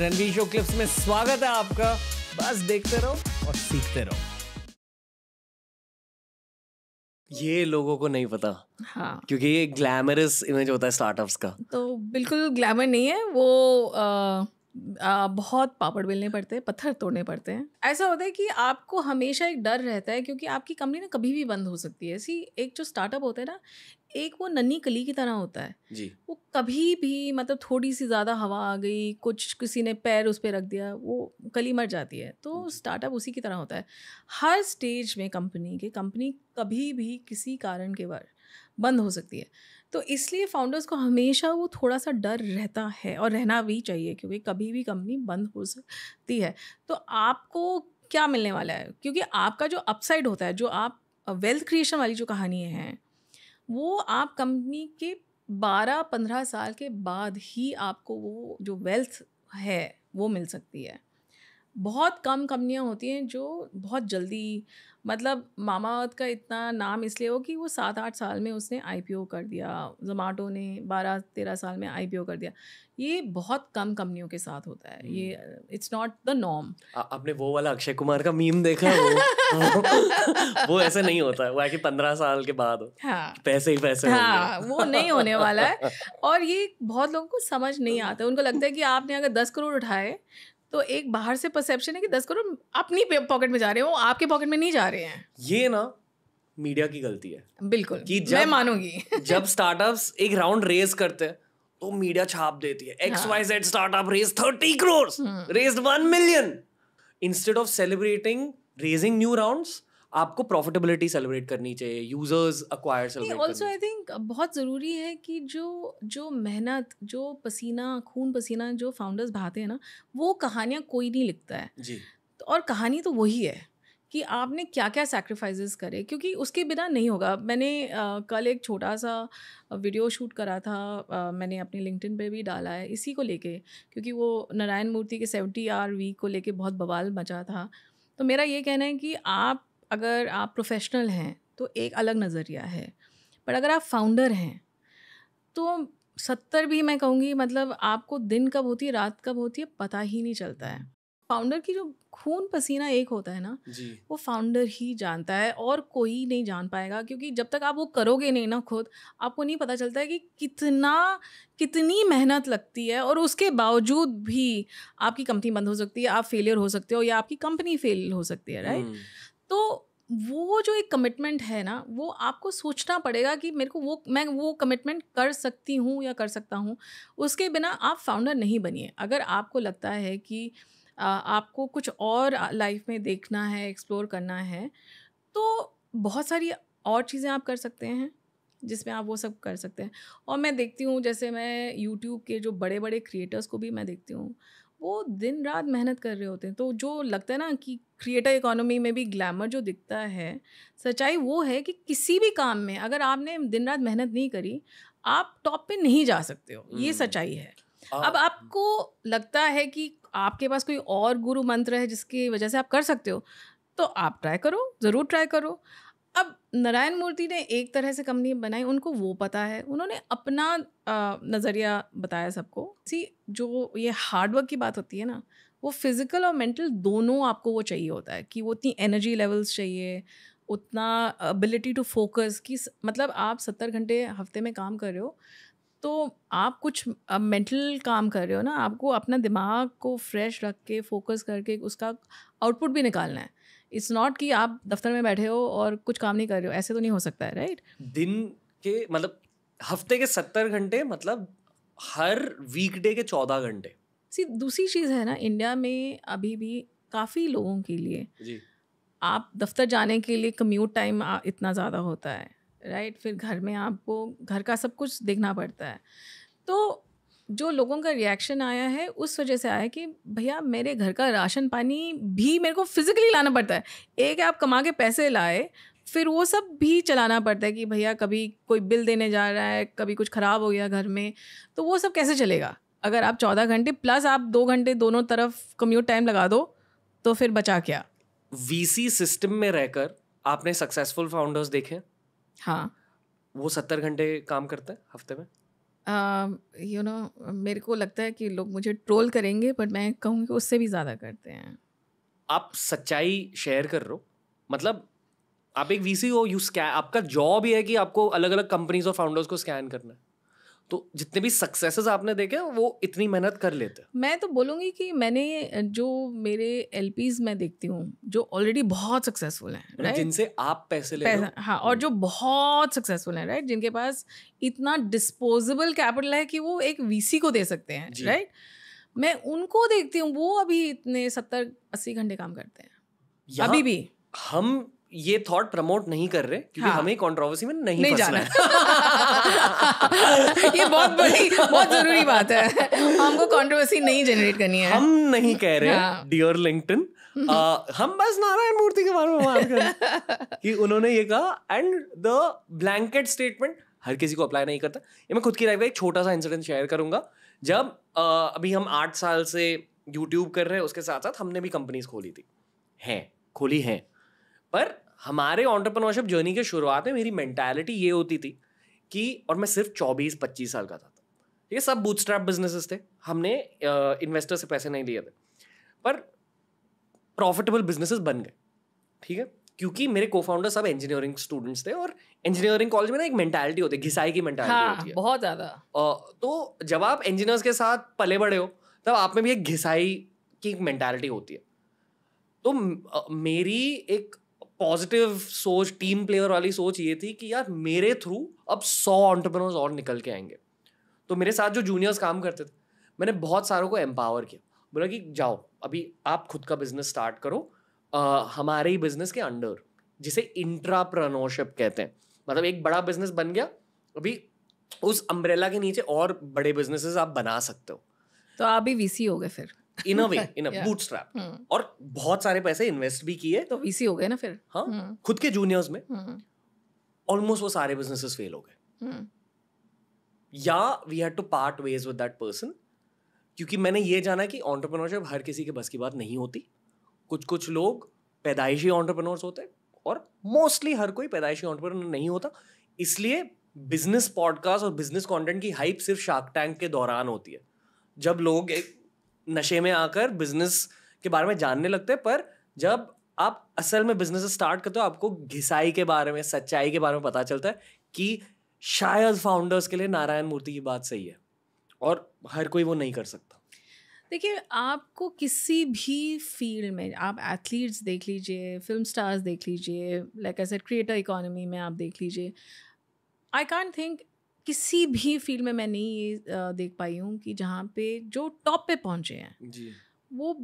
Ranveer show clips में स्वागत है आपका बस देखते रहो और सीखते रहो ये लोगों को नहीं पता हाँ क्योंकि ये ग्लैमरस इमेज होता है स्टार्टअप्स का तो बिल्कुल ग्लैमर नहीं है वो आ, आ, बहुत पापड़ बेलने पड़ते हैं पत्थर तोड़ने पड़ते हैं ऐसा होता है कि आपको हमेशा एक डर रहता है क्योंकि आपकी कंपनी ना कभी भी बंद हो सकती है सी एक जो स्टार्टअप होता है ना एक वो नन्ही कली की तरह होता है जी वो कभी भी मतलब थोड़ी सी ज़्यादा हवा आ गई कुछ किसी ने पैर उस पर रख दिया वो कली मर जाती है तो स्टार्टअप उसी की तरह होता है हर स्टेज में कंपनी के कंपनी कभी भी किसी कारण के बार बंद हो सकती है तो इसलिए फाउंडर्स को हमेशा वो थोड़ा सा डर रहता है और रहना भी चाहिए क्योंकि कभी भी कंपनी बंद हो सकती है तो आपको क्या मिलने वाला है क्योंकि आपका जो अपसाइड होता है जो आप वेल्थ क्रिएशन वाली जो कहानी है वो आप कंपनी के बारह पंद्रह साल के बाद ही आपको वो जो वेल्थ है वो मिल सकती है बहुत कम कंपनियाँ होती हैं जो बहुत जल्दी मतलब मामा अर्थ का इतना नाम इसलिए हो कि वो सात आठ साल में उसने आई कर दिया जोमाटो ने बारह तेरह साल में आई कर दिया ये बहुत कम कंपनियों के साथ होता है ये इट्स नॉट द नॉर्म आपने वो वाला अक्षय कुमार का मीम देखा वो, वो वो ऐसे नहीं होता है वो कि पंद्रह साल के बाद हो हाँ, पैसे ही पैसे हाँ, वो नहीं होने वाला है और ये बहुत लोगों को समझ नहीं हम्म। आता उनको लगता है कि आपने अगर दस करोड़ उठाए तो एक बाहर से परसेप्शन है कि दस करोड़ अपनी पॉकेट में जा रहे हो आपके पॉकेट में नहीं जा रहे हैं ये ना मीडिया की गलती है बिल्कुल कि जब, मैं मानूंगी जब स्टार्टअप्स एक राउंड रेज करते हैं तो मीडिया छाप देती है X Y Z startup raise thirty crore raise one million instead of celebrating raising new rounds आपको प्रॉफिटेबिलिटी सेलिब्रेट करनी चाहिए users acquire celebrate also I think बहुत ज़रूरी है कि जो जो मेहनत जो पसीना खून पसीना जो फाउंडर्स बहाते हैं ना वो कहानियाँ कोई नहीं लिखता है जी और कहानी तो वही है कि आपने क्या क्या सेक्रीफाइज करे क्योंकि उसके बिना नहीं होगा मैंने आ, कल एक छोटा सा वीडियो शूट करा था आ, मैंने अपने लिंकटिन पे भी डाला है इसी को लेके क्योंकि वो नारायण मूर्ति के सेवेंटी आर वीक को लेके बहुत बवाल मचा था तो मेरा ये कहना है कि आप अगर आप प्रोफेशनल हैं तो एक अलग नज़रिया है पर अगर आप फाउंडर हैं तो सत्तर भी मैं कहूँगी मतलब आपको दिन कब होती है रात कब होती है पता ही नहीं चलता है फाउंडर की जो खून पसीना एक होता है ना वो फाउंडर ही जानता है और कोई नहीं जान पाएगा क्योंकि जब तक आप वो करोगे नहीं ना खुद आपको नहीं पता चलता है कि कितना कितनी मेहनत लगती है और उसके बावजूद भी आपकी कंपनी बंद हो सकती है आप फेलियर हो सकते हो या आपकी कंपनी फेल हो सकती है राइट हम्म। तो वो जो एक कमिटमेंट है ना वो आपको सोचना पड़ेगा कि मेरे को वो मैं वो कमिटमेंट कर सकती हूँ या कर सकता हूँ उसके बिना आप फाउंडर नहीं बनिए अगर आपको लगता है कि आपको कुछ और लाइफ में देखना है एक्सप्लोर करना है तो बहुत सारी और चीज़ें आप कर सकते हैं जिसमें आप वो सब कर सकते हैं और मैं देखती हूँ जैसे मैं यूट्यूब के जो बड़े बड़े क्रिएटर्स को भी मैं देखती हूँ वो दिन रात मेहनत कर रहे होते हैं तो जो लगता है ना कि क्रिएटर इकोनॉमी में भी ग्लैमर जो दिखता है सच्चाई वो है कि किसी भी काम में अगर आपने दिन रात मेहनत नहीं करी आप टॉप पे नहीं जा सकते हो ये हम्म। सच्चाई है अब आपको लगता है कि आपके पास कोई और गुरु मंत्र है जिसकी वजह से आप कर सकते हो तो आप ट्राई करो ज़रूर ट्राई करो अब नारायण मूर्ति ने एक तरह से कंपनी बनाई उनको वो पता है उन्होंने अपना नज़रिया बताया सबको सी जो ये हार्डवर्क की बात होती है ना वो फिज़िकल और मेंटल दोनों आपको वो चाहिए होता है कि वो उतनी एनर्जी लेवल्स चाहिए उतना एबिलिटी टू फोकस कि मतलब आप सत्तर घंटे हफ्ते में काम कर रहे हो तो आप कुछ मेंटल काम कर रहे हो ना आपको अपना दिमाग को फ्रेश रख के फोकस करके उसका आउटपुट भी निकालना है इट्स नॉट कि आप दफ्तर में बैठे हो और कुछ काम नहीं कर रहे हो ऐसे तो नहीं हो सकता है राइट दिन के मतलब हफ्ते के सत्तर घंटे मतलब हर वीकडे के चौदह घंटे सी दूसरी चीज़ है ना इंडिया में अभी भी काफ़ी लोगों के लिए जी आप दफ्तर जाने के लिए कम्यूट टाइम इतना ज़्यादा होता है राइट right? फिर घर में आपको घर का सब कुछ देखना पड़ता है तो जो लोगों का रिएक्शन आया है उस वजह से आया कि भैया मेरे घर का राशन पानी भी मेरे को फिजिकली लाना पड़ता है एक आप कमा के पैसे लाए फिर वो सब भी चलाना पड़ता है कि भैया कभी कोई बिल देने जा रहा है कभी कुछ ख़राब हो गया घर में तो वो सब कैसे चलेगा अगर आप चौदह घंटे प्लस आप दो घंटे दोनों तरफ कम्यूट टाइम लगा दो तो फिर बचा क्या वीसी सिस्टम में रहकर आपने सक्सेसफुल फाउंडर्स देखे हाँ वो सत्तर घंटे काम करते हैं हफ्ते में यू um, नो मेरे को लगता है कि लोग मुझे ट्रोल करेंगे बट मैं कहूँगी उससे भी ज़्यादा करते हैं आप सच्चाई शेयर कर रहे हो मतलब आप एक वीसी हो यू स्कैन आपका जॉब ही है कि आपको अलग अलग कंपनीज और फाउंडर्स को स्कैन करना है तो जितने भी सक्सेसेस आपने देखे वो इतनी मेहनत कर लेते मैं तो बोलूँगी कि मैंने जो मेरे एल मैं देखती हूँ जो ऑलरेडी बहुत सक्सेसफुल हैं राइट मतलब जिनसे आप पैसे ले पैसा, हाँ और जो बहुत सक्सेसफुल हैं राइट जिनके पास इतना डिस्पोजेबल कैपिटल है कि वो एक वीसी को दे सकते हैं राइट मैं उनको देखती हूँ वो अभी इतने सत्तर अस्सी घंटे काम करते हैं अभी भी हम ये थॉट प्रमोट नहीं कर रहे क्योंकि हाँ. हमें कंट्रोवर्सी में नहीं, नहीं जाना ये बहुत बड़ी बहुत जरूरी बात है हमको कंट्रोवर्सी नहीं जनरेट करनी है हम नहीं कह रहे डियर डियर uh, हम बस नारायण मूर्ति के बारे में बात कर कि उन्होंने ये कहा एंड द ब्लैंकेट स्टेटमेंट हर किसी को अप्लाई नहीं करता ये मैं खुद की लाइफ का एक छोटा सा इंसिडेंट शेयर करूंगा जब uh, अभी हम आठ साल से यूट्यूब कर रहे हैं उसके साथ साथ हमने भी कंपनीज खोली थी हैं खोली हैं पर हमारे ऑन्टरप्रनोरशिप जर्नी के शुरुआत में मेरी मैंटेलिटी ये होती थी कि और मैं सिर्फ चौबीस पच्चीस साल का था ये सब बूटस्ट्रैप बिजनेसेस थे हमने इन्वेस्टर से पैसे नहीं लिए थे पर प्रॉफिटेबल बिजनेसेस बन गए ठीक है क्योंकि मेरे को फाउंडर सब इंजीनियरिंग स्टूडेंट्स थे और इंजीनियरिंग कॉलेज में ना एक मेंटालिटी होती है घिसाई की मेंटालिटी हाँ, होती है बहुत ज़्यादा तो जब आप इंजीनियर्स के साथ पले बड़े हो तब आप में भी एक घिसाई की मेंटालिटी होती है तो मेरी एक पॉजिटिव सोच टीम प्लेयर वाली सोच ये थी कि यार मेरे थ्रू अब सौ ऑन्टरप्रनोर्स और निकल के आएंगे तो मेरे साथ जो जूनियर्स काम करते थे मैंने बहुत सारों को एम्पावर किया बोला कि जाओ अभी आप खुद का बिजनेस स्टार्ट करो आ, हमारे ही बिजनेस के अंडर जिसे इंट्राप्रनोरशिप कहते हैं मतलब एक बड़ा बिजनेस बन गया अभी उस अम्ब्रेला के नीचे और बड़े बिजनेसेस आप बना सकते हो तो आप भी वीसी हो गए फिर इन अ वे इन अ बूटस्ट्रैप और बहुत सारे पैसे इन्वेस्ट भी किए तो वीसी हो गए ना फिर हाँ hmm. खुद के जूनियर्स में ऑलमोस्ट hmm. वो सारे बिजनेसेस फेल हो गए hmm. या we had to part ways with that person क्योंकि मैंने ये जाना कि ऑन्टरप्रनोरशिप हर किसी के बस की बात नहीं होती कुछ कुछ लोग पैदाइशी ऑन्टरप्रनोर्स होते हैं और मोस्टली हर कोई पैदाइशी ऑन्टरप्रनोर नहीं होता इसलिए बिजनेस पॉडकास्ट और बिजनेस कंटेंट की हाइप सिर्फ शार्क टैंक के दौरान होती है जब लोग नशे में आकर बिजनेस के बारे में जानने लगते हैं पर जब आप असल में बिजनेस स्टार्ट करते हो आपको घिसाई के बारे में सच्चाई के बारे में पता चलता है कि शायद फाउंडर्स के लिए नारायण मूर्ति की बात सही है और हर कोई वो नहीं कर सकता देखिए आपको किसी भी फील्ड में आप एथलीट्स देख लीजिए फिल्म स्टार्स देख लीजिए लाइक एज क्रिएटर इकोनॉमी में आप देख लीजिए आई कॉन्ट थिंक किसी भी फील्ड में मैं नहीं ये देख पाई हूँ कि जहाँ पे जो टॉप पे पहुँचे हैं जी वो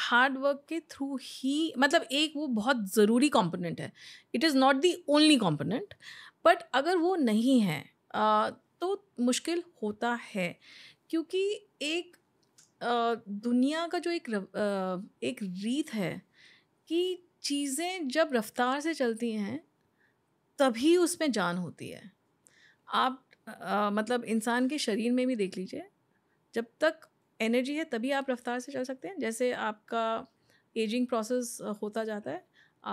हार्ड वर्क के थ्रू ही मतलब एक वो बहुत ज़रूरी कंपोनेंट है it is not the only component but अगर वो नहीं है तो मुश्किल होता है क्योंकि एक दुनिया का जो एक एक रीत है कि चीज़ें जब रफ्तार से चलती हैं तभी उसमें जान होती है आप आ, मतलब इंसान के शरीर में भी देख लीजिए जब तक एनर्जी है तभी आप रफ्तार से चल सकते हैं जैसे आपका एजिंग प्रोसेस होता जाता है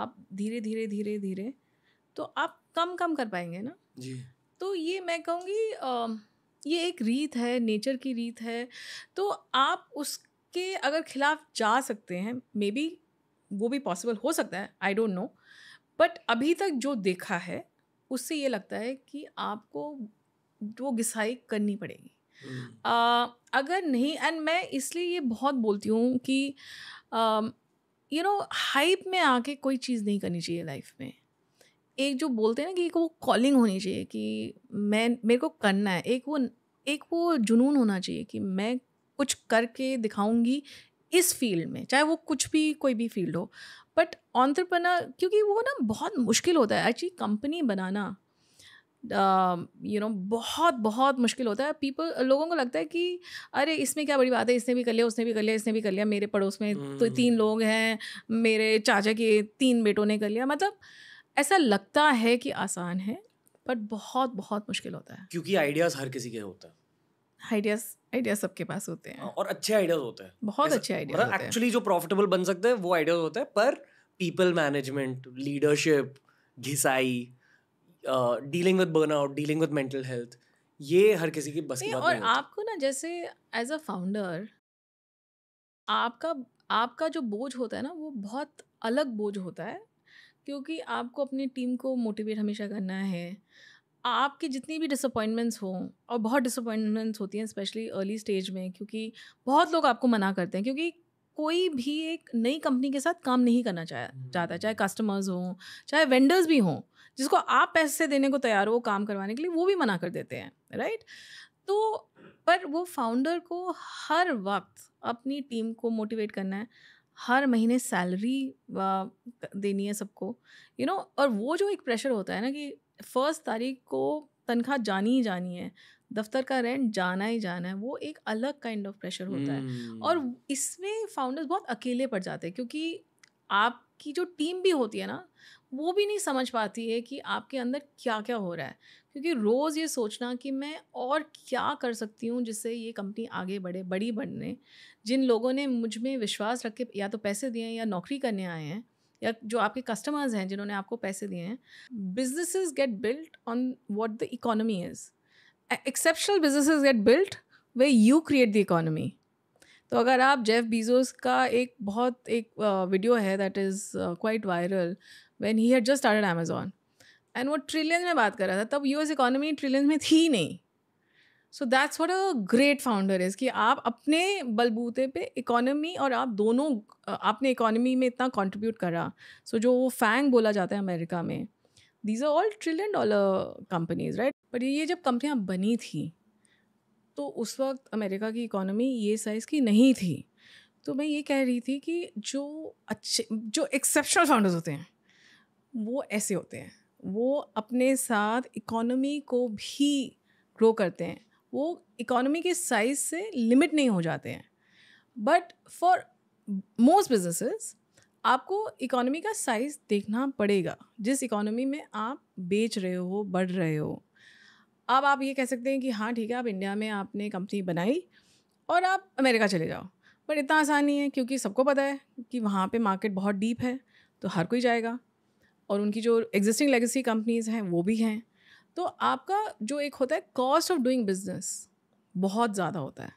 आप धीरे धीरे धीरे धीरे तो आप कम कम कर पाएंगे ना जी तो ये मैं कहूँगी ये एक रीत है नेचर की रीत है तो आप उसके अगर खिलाफ जा सकते हैं मे बी वो भी पॉसिबल हो सकता है आई डोंट नो बट अभी तक जो देखा है उससे ये लगता है कि आपको वो घिसाई करनी पड़ेगी हम्म। अगर नहीं एंड मैं इसलिए ये बहुत बोलती हूँ कि यू नो हाइप में आके कोई चीज़ नहीं करनी चाहिए लाइफ में एक जो बोलते हैं ना कि एक वो कॉलिंग होनी चाहिए कि मैं मेरे को करना है एक वो एक वो जुनून होना चाहिए कि मैं कुछ करके दिखाऊंगी इस फील्ड में चाहे वो कुछ भी कोई भी फील्ड हो बट ऑन्ट्रप्रनर क्योंकि वो ना बहुत मुश्किल होता है एक्चुअली कंपनी बनाना यू um, नो बहुत बहुत मुश्किल होता है पीपल लोगों को लगता है कि अरे इसमें क्या बड़ी बात है इसने भी कर लिया उसने भी कर लिया इसने भी कर लिया मेरे पड़ोस में तो हम्म। तीन लोग हैं मेरे चाचा के तीन बेटों ने कर लिया मतलब ऐसा लगता है कि आसान है बट बहुत बहुत मुश्किल होता है क्योंकि आइडियाज़ हर किसी के होता है आइडियाज आइडियाज सबके पास होते हैं हाँ, और अच्छे आइडियाज होते हैं बहुत अच्छे आइडियाज मतलब एक्चुअली जो प्रॉफिटेबल बन सकते हैं वो आइडियाज होते हैं पर पीपल मैनेजमेंट लीडरशिप घिसाई dealing with burnout dealing with mental health ये हर किसी की बस की बात और नहीं आपको ना जैसे एज अ फाउंडर आपका आपका जो बोझ होता है ना वो बहुत अलग बोझ होता है क्योंकि आपको अपनी टीम को मोटिवेट हमेशा करना है आपकी जितनी भी डिसअपॉइंटमेंट्स हों और बहुत डिसअपॉइंटमेंट्स होती हैं स्पेशली अर्ली स्टेज में क्योंकि बहुत लोग आपको मना करते हैं क्योंकि कोई भी एक नई कंपनी के साथ काम नहीं करना चाह चाहता चाहे कस्टमर्स हम्म। हों चाहे वेंडर्स भी हों जिसको आप पैसे देने को तैयार हो वो काम करवाने के लिए वो भी मना कर देते हैं राइट तो पर वो फाउंडर को हर वक्त अपनी टीम को मोटिवेट करना है हर महीने सैलरी देनी है सबको यू नो और वो जो एक प्रेशर होता है ना कि फर्स्ट तारीख को तनख्वाह जानी ही जानी है दफ्तर का रेंट जाना ही जाना है वो एक अलग काइंड ऑफ प्रेशर होता है हम्म। और इसमें फाउंडर्स बहुत अकेले पड़ जाते हैं क्योंकि आपकी जो टीम भी होती है ना वो भी नहीं समझ पाती है कि आपके अंदर क्या क्या हो रहा है क्योंकि रोज़ ये सोचना कि मैं और क्या कर सकती हूँ जिससे ये कंपनी आगे बढ़े बड़ी बढ़ने जिन लोगों ने मुझ में विश्वास रख के या तो पैसे दिए हैं या नौकरी करने आए हैं या जो आपके कस्टमर्स हैं जिन्होंने आपको पैसे दिए हैं businesses get built on what the economy is exceptional businesses get built way you create the economy तो अगर आप जेफ बीजोस का एक बहुत एक वीडियो है that is quite viral when he had just started Amazon and वो trillion में बात कर रहा था तब यू एस इकोनॉमी ट्रिलियन में थी नहीं so that's what a great founder is कि आप अपने बलबूते पे इकोनॉमी और आप दोनों आपने इकोनॉमी में इतना कॉन्ट्रीब्यूट करा सो so, जो वो फैंग बोला जाता है अमेरिका में these are all trillion dollar companies right but ये जब कंपनियाँ बनी थी तो उस वक्त अमेरिका की इकोनॉमी ये साइज़ की नहीं थी तो मैं ये कह रही थी कि जो अच्छे जो एक्सेप्शनल फाउंडर्स होते हैं वो ऐसे होते हैं वो अपने साथ इकोनॉमी को भी ग्रो करते हैं वो इकोनॉमी के साइज से लिमिट नहीं हो जाते हैं बट फॉर मोस्ट बिजनेसेस आपको इकोनॉमी का साइज देखना पड़ेगा जिस इकोनॉमी में आप बेच रहे हो बढ़ रहे हो अब आप ये कह सकते हैं कि हाँ ठीक है आप इंडिया में आपने कंपनी बनाई और आप अमेरिका चले जाओ पर इतना आसान नहीं है क्योंकि सबको पता है कि वहाँ पे मार्केट बहुत डीप है तो हर कोई जाएगा और उनकी जो एग्जिस्टिंग लेगेसी कंपनीज़ हैं वो भी हैं तो आपका जो एक होता है कॉस्ट ऑफ डूइंग बिजनेस बहुत ज़्यादा होता है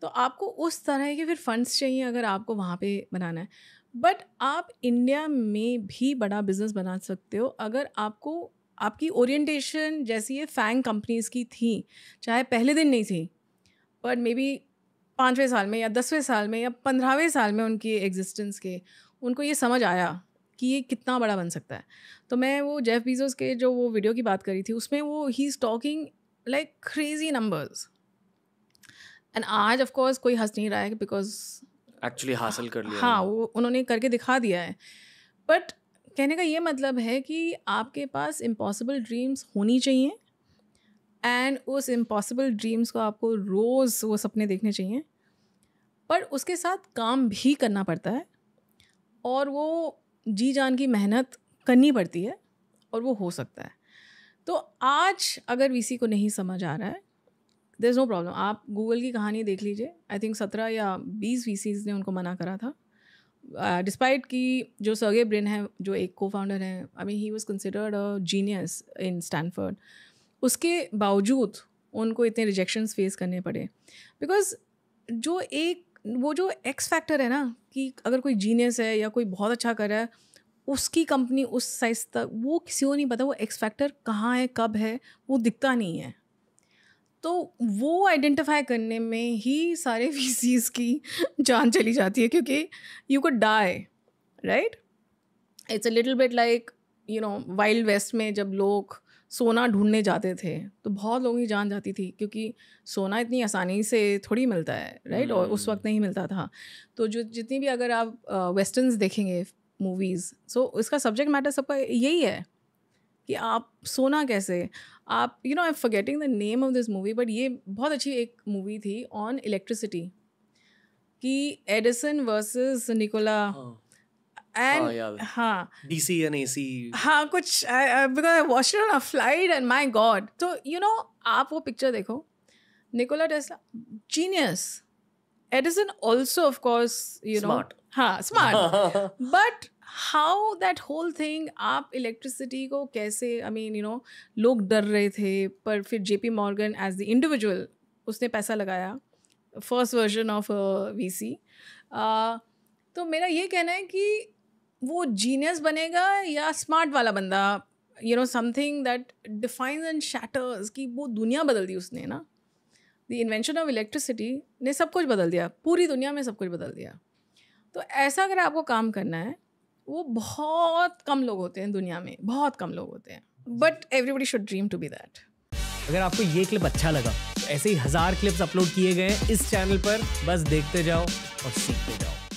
तो आपको उस तरह के फिर फंड्स चाहिए अगर आपको वहाँ पे बनाना है बट आप इंडिया में भी बड़ा बिजनेस बना सकते हो अगर आपको आपकी ओरिएंटेशन जैसी ये फैंग कंपनीज़ की थी चाहे पहले दिन नहीं थी बट मे बी पाँचवें साल में या दसवें साल में या पंद्रहवें साल में उनकी एग्जिस्टेंस के उनको ये समझ आया कि ये कितना बड़ा बन सकता है तो मैं वो जेफ बीजोस के जो वो वीडियो की बात करी थी उसमें वो ही is talking like crazy numbers and आज ऑफ कोर्स कोई हंस नहीं रहा है बिकॉज एक्चुअली हासिल कर लिया हाँ वो उन्होंने करके दिखा दिया है बट कहने का ये मतलब है कि आपके पास इम्पॉसिबल ड्रीम्स होनी चाहिए एंड उस इम्पॉसिबल ड्रीम्स को आपको रोज़ वो सपने देखने चाहिए पर उसके साथ काम भी करना पड़ता है और वो जी जान की मेहनत करनी पड़ती है और वो हो सकता है तो आज अगर वीसी को नहीं समझ आ रहा है देर इज़ नो प्रॉब्लम आप गूगल की कहानी देख लीजिए आई थिंक सत्रह या बीस वी ने उनको मना करा था डिस्पाइट uh, कि जो सर्गे ब्रिन है जो एक को फाउंडर हैं I mean he was considered a genius in Stanford उसके बावजूद उनको इतने रिजेक्शन्स फेस करने पड़े बिकॉज जो एक वो जो एक्स फैक्टर है ना कि अगर कोई जीनियस है या कोई बहुत अच्छा कर रहा है उसकी कंपनी उस साइज तक वो किसी को नहीं पता वो एक्स फैक्टर कहाँ है कब है वो दिखता नहीं है तो वो आइडेंटिफाई करने में ही सारे फीसीज की जान चली जाती है क्योंकि you could die right it's a little bit like you know Wild West में जब लोग सोना ढूंढने जाते थे तो बहुत लोगों की जान जाती थी क्योंकि सोना इतनी आसानी से थोड़ी मिलता है राइट और उस वक्त हम्म। नहीं मिलता था तो जो जितनी भी अगर आप वेस्टर्न्स देखेंगे मूवीज़ सो so, इसका सब्जेक्ट मैटर सबका यही है कि आप सोना कैसे आप you know I am forgetting the name of this movie but ये बहुत अच्छी एक मूवी थी ऑन इलेक्ट्रिसिटी कि एडिसन वर्सेस निकोला एंड हाँ डीसी हाँ कुछ एंड माय गॉड तो यू नो आप वो पिक्चर देखो Nikola Tesla genius Edison also of course you know हाँ smart but how that whole thing आप इलेक्ट्रिसिटी को कैसे आई मीन यू नो लोग डर रहे थे पर फिर J P Morgan as the individual उसने पैसा लगाया first version of V C तो मेरा ये कहना है कि वो जीनियस बनेगा या स्मार्ट वाला बंदा you know something that define and shatters कि वो दुनिया बदल दी उसने ना द इन्वेंशन ऑफ इलेक्ट्रिसिटी ने सब कुछ बदल दिया पूरी दुनिया में सब कुछ बदल दिया तो ऐसा अगर आपको काम करना है वो बहुत कम लोग होते हैं दुनिया में बहुत कम लोग होते हैं but everybody should dream to be that अगर आपको ये क्लिप अच्छा लगा तो ऐसे ही हज़ार क्लिप्स अपलोड किए गए इस चैनल पर बस देखते जाओ और सीखते जाओ